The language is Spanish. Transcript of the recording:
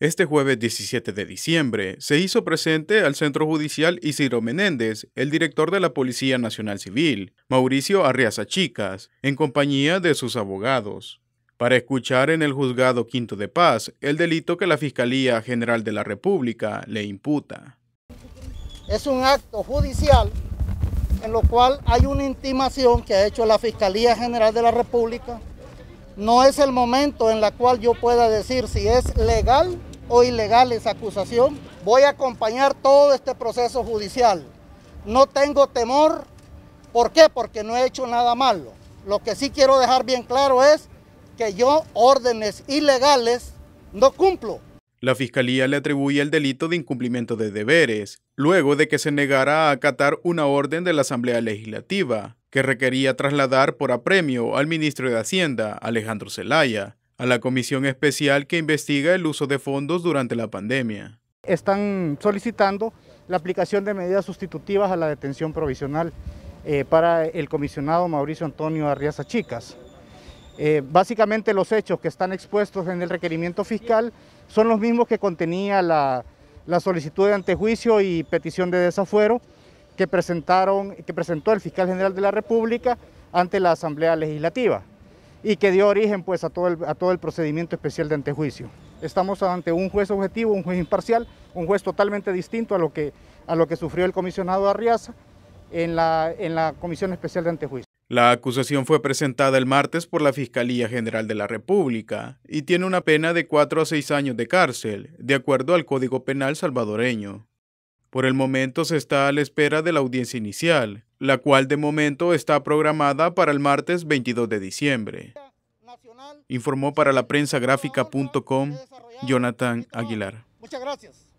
Este jueves 17 de diciembre se hizo presente al Centro Judicial Isidro Menéndez, el director de la Policía Nacional Civil, Mauricio Arriaza Chicas, en compañía de sus abogados, para escuchar en el juzgado Quinto de Paz el delito que la Fiscalía General de la República le imputa. Es un acto judicial en lo cual hay una intimación que ha hecho la Fiscalía General de la República no es el momento en la cual yo pueda decir si es legal o ilegal esa acusación. Voy a acompañar todo este proceso judicial. No tengo temor. ¿Por qué? Porque no he hecho nada malo. Lo que sí quiero dejar bien claro es que yo órdenes ilegales no cumplo. La fiscalía le atribuye el delito de incumplimiento de deberes, luego de que se negara a acatar una orden de la Asamblea Legislativa, que requería trasladar por apremio al ministro de Hacienda, Alejandro Zelaya, a la comisión especial que investiga el uso de fondos durante la pandemia. Están solicitando la aplicación de medidas sustitutivas a la detención provisional eh, para el comisionado Mauricio Antonio Arriaza Chicas. Eh, básicamente los hechos que están expuestos en el requerimiento fiscal son los mismos que contenía la, la solicitud de antejuicio y petición de desafuero que, presentaron, que presentó el fiscal general de la República ante la Asamblea Legislativa y que dio origen pues, a, todo el, a todo el procedimiento especial de antejuicio. Estamos ante un juez objetivo, un juez imparcial, un juez totalmente distinto a lo que, a lo que sufrió el comisionado Arriaza en la, en la Comisión Especial de Antejuicio. La acusación fue presentada el martes por la Fiscalía General de la República y tiene una pena de cuatro a seis años de cárcel, de acuerdo al Código Penal salvadoreño. Por el momento se está a la espera de la audiencia inicial, la cual de momento está programada para el martes 22 de diciembre. Informó para la prensa gráfica.com Jonathan Aguilar. Muchas gracias.